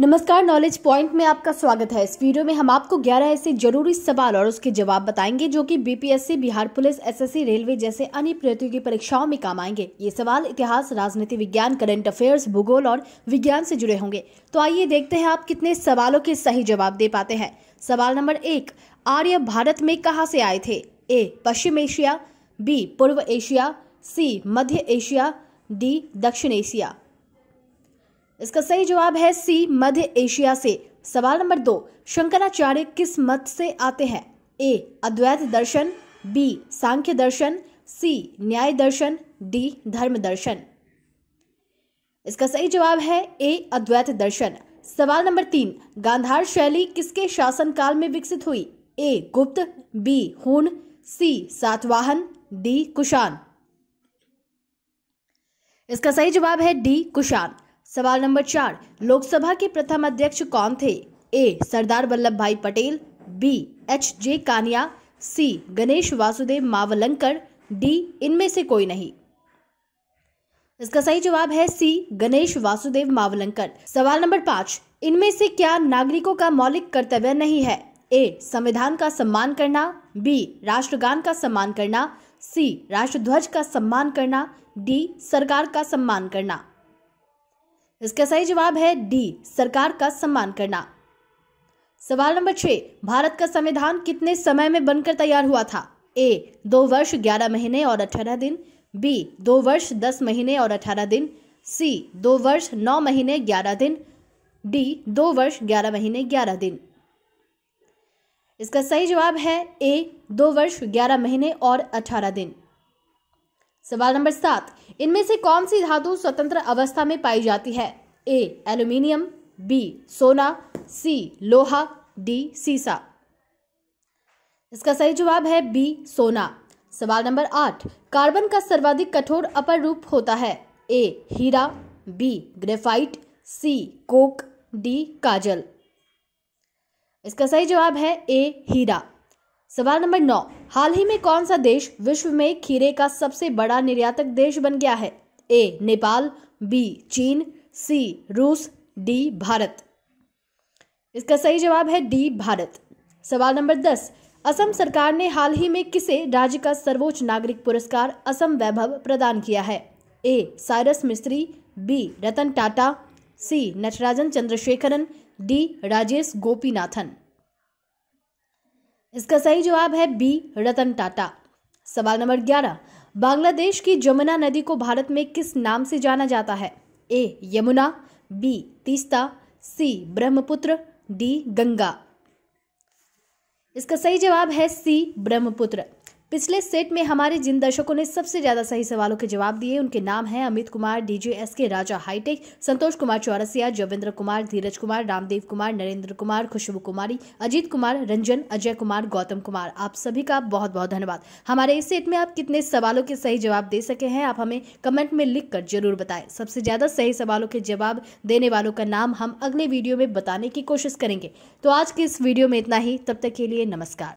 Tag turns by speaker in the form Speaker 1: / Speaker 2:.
Speaker 1: नमस्कार knowledge point में आपका स्वागत है इस वीडियो में हम आपको 11 ऐसे जरूरी सवाल और उसके जवाब बताएंगे जो कि BPSC Bihar police SSC railway जैसे अन्य प्रतियोगी परीक्षाओं में काम आएंगे ये सवाल इतिहास राजनीति विज्ञान करंट अफेयर्स भूगोल और विज्ञान से जुड़े होंगे तो आइए देखते हैं आप कितने सवालों के सही जवाब दे पाते हैं सवाल नंबर एक आर्य भारत में कहाँ से आए थे ए पश्चिम एशिया बी पूर्व एशिया सी मध्य एशिया डी दक्षिण एशिया इसका सही जवाब है सी मध्य एशिया से सवाल नंबर दो शंकराचार्य किस मत से आते हैं ए अद्वैत दर्शन बी सांख्य दर्शन सी न्याय दर्शन डी धर्म दर्शन इसका सही जवाब है ए अद्वैत दर्शन सवाल नंबर तीन गांधार शैली किसके शासनकाल में विकसित हुई ए गुप्त बी हून सी सातवाहन डी कुशान इसका सही जवाब है डी कुशान सवाल नंबर चार लोकसभा के प्रथम अध्यक्ष कौन थे ए Sardar Vallabh Bhai Patel B H J Kania C Ganesh Vasudev Mavlankar D इनमें से कोई नहीं इसका सही जवाब है सी गणेश वासुदेव मावलंकर सवाल नंबर पाँच इनमें से क्या नागरिकों का मौलिक कर्तव्य नहीं है ए संविधान का सम्मान करना बी राष्ट्रगान का सम्मान करना सी राष्ट्रध्वज का सम्मान करना डी सरकार का सम्मान करना इसका सही जवाब है डी सरकार का सम्मान करना सवाल नंबर छह भारत का संविधान कितने समय में बनकर तैयार हुआ था ए दो वर्ष ग्यारह महीने और अठारह दिन बी दो वर्ष दस महीने और अठारह दिन सी दो वर्ष नौ महीने ग्यारह दिन डी दो वर्ष ग्यारह महीने ग्यारह दिन इसका सही जवाब है ए दो वर्ष ग्यारह महीने और अठारह दिन सवाल नंबर सात इनमें से कौन सी धातु स्वतंत्र अवस्था में पाई जाती है ए एल्यूमिनियम बी सोना सी लोहा डी सीसा इसका सही जवाब है बी सोना सवाल नंबर आठ कार्बन का सर्वाधिक कठोर अपर रूप होता है ए हीरा B graphite C coke D काजल इसका सही जवाब है ए हीरा सवाल नंबर नौ हाल ही में कौन सा देश विश्व में खीरे का सबसे बड़ा निर्यातक देश बन गया है ए नेपाल बी चीन सी रूस डी भारत इसका सही जवाब है डी भारत सवाल नंबर दस असम सरकार ने हाल ही में किसे राज्य का सर्वोच्च नागरिक पुरस्कार असम वैभव प्रदान किया है A Cyrus Mistry B Ratan Tata C Natarajan Chandrasekaran D Rajesh Gopinathan इसका सही जवाब है बी रतन टाटा सवाल नंबर ग्यारह बांग्लादेश की जमुना नदी को भारत में किस नाम से जाना जाता है A Yamuna B Teesta C Brahmaputra D Ganga इसका सही जवाब है सी ब्रह्मपुत्र पिछले सेट में हमारे जिन दर्शकों ने सबसे ज्यादा सही सवालों के जवाब दिए उनके नाम हैं अमित कुमार डीजेएस के राजा हाईटेक संतोष कुमार चौरसिया जोविंद्र कुमार धीरज कुमार रामदेव कुमार नरेंद्र कुमार खुशबू कुमारी अजीत कुमार रंजन अजय कुमार गौतम कुमार आप सभी का बहुत बहुत धन्यवाद हमारे इस सेट में आप कितने सवालों के सही जवाब दे सके हैं आप हमें कमेंट में लिख कर जरूर बताए सबसे ज्यादा सही सवालों के जवाब देने वालों का नाम हम अगले वीडियो में बताने की कोशिश करेंगे तो आज के इस वीडियो में इतना ही तब तक के लिए नमस्कार